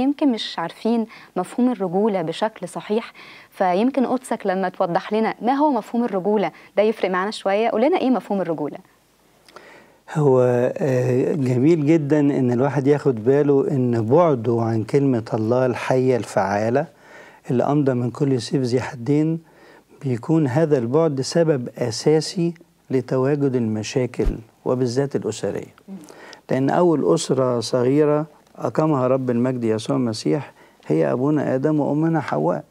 يمكن مش عارفين مفهوم الرجولة بشكل صحيح فيمكن قدسك لما توضح لنا ما هو مفهوم الرجولة ده يفرق معانا شوية قول لنا إيه مفهوم الرجولة هو آه، جميل جدا إن الواحد ياخد باله إن بعده عن كلمة الله الحية الفعالة اللي أمضى من كل سيف ذي حدين بيكون هذا البعد سبب أساسي لتواجد المشاكل وبالذات الأسرية لأن أول أسرة صغيرة أقامها رب المجد يسوع المسيح هي أبونا آدم وأمنا حواء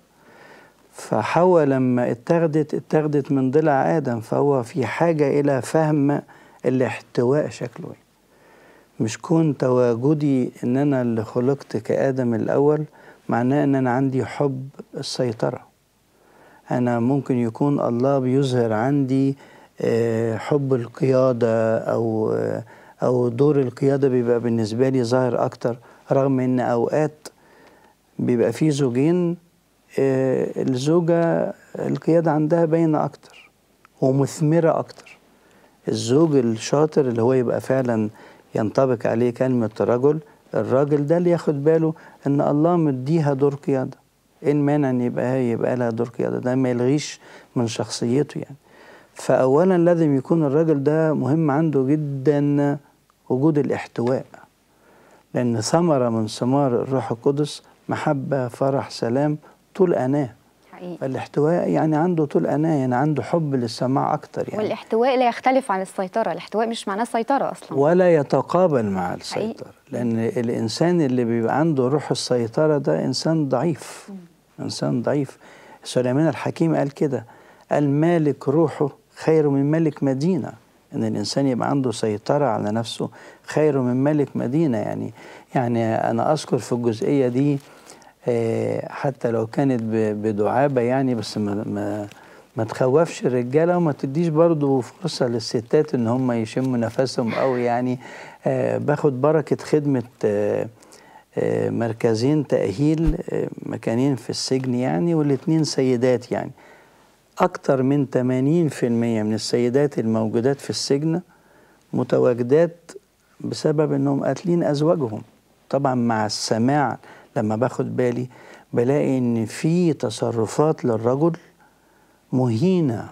فحواء لما اتخذت اتخذت من ضلع آدم فهو في حاجة إلى فهم الاحتواء شكله مش كون تواجدي إن أنا اللي خلقت كآدم الأول معناه إن أنا عندي حب السيطرة أنا ممكن يكون الله بيظهر عندي آه، حب القيادة أو آه، او دور القياده بيبقى بالنسبه لي ظاهر اكتر رغم ان اوقات بيبقى في زوجين آه، الزوجه القياده عندها باينه اكتر ومثمره اكتر الزوج الشاطر اللي هو يبقى فعلا ينطبق عليه كلمه الرجل الراجل ده اللي ياخد باله ان الله مديها دور قياده ايه المانع ان يبقى هي يبقى لها دور قياده ده ما يلغيش من شخصيته يعني فاولا لازم يكون الراجل ده مهم عنده جدا وجود الاحتواء لأن ثمرة من ثمار الروح القدس محبة فرح سلام طول أناه حقيقي. فالاحتواء يعني عنده طول أناه يعني عنده حب للسماع أكتر يعني والاحتواء لا يختلف عن السيطرة الاحتواء مش معناه سيطرة أصلا ولا يتقابل مع السيطرة حقيقي. لأن الإنسان اللي بيبقى عنده روح السيطرة ده إنسان ضعيف م. إنسان ضعيف سليمان الحكيم قال كده قال مالك روحه خير من ملك مدينة ان الانسان يبقى عنده سيطره على نفسه خير من ملك مدينه يعني يعني انا اذكر في الجزئيه دي آه، حتى لو كانت بدعابه يعني بس ما ما ما تخوفش الرجاله وما تديش برضه فرصه للستات ان هم يشموا نفسهم او يعني آه، باخد بركه خدمه آه، مركزين تاهيل مكانين في السجن يعني والاتنين سيدات يعني أكثر من 80% من السيدات الموجودات في السجن متواجدات بسبب أنهم قاتلين أزواجهم طبعا مع السماع لما باخد بالي بلاقي ان في تصرفات للرجل مهينه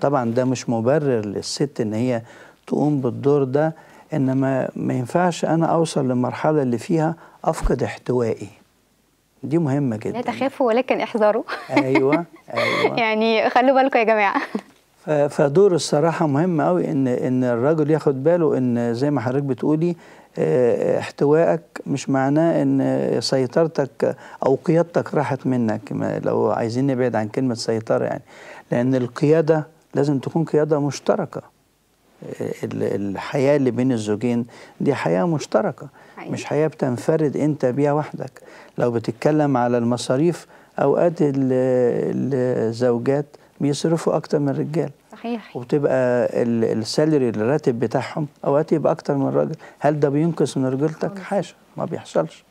طبعا ده مش مبرر للست ان هي تقوم بالدور ده انما ما ينفعش انا اوصل للمرحله اللي فيها افقد احتوائي دي مهمه جدا لا تخافوا ولكن احذروا ايوه ايوه يعني خلوا بالكم يا جماعه فدور الصراحه مهم قوي ان ان الراجل ياخد باله ان زي ما حضرتك بتقولي آه، احتوائك مش معناه ان سيطرتك او قيادتك راحت منك لو عايزين نبعد عن كلمه سيطره يعني لان القياده لازم تكون قياده مشتركه الحياة اللي بين الزوجين دي حياة مشتركة حقيقي. مش حياة بتنفرد أنت بيها وحدك لو بتتكلم على المصاريف أوقات الزوجات بيصرفوا أكتر من الرجال صحيح وبتبقى السالري الراتب بتاعهم أوقات يبقى أكتر من الراجل هل ده بينقص من رجلتك؟ حاشا ما بيحصلش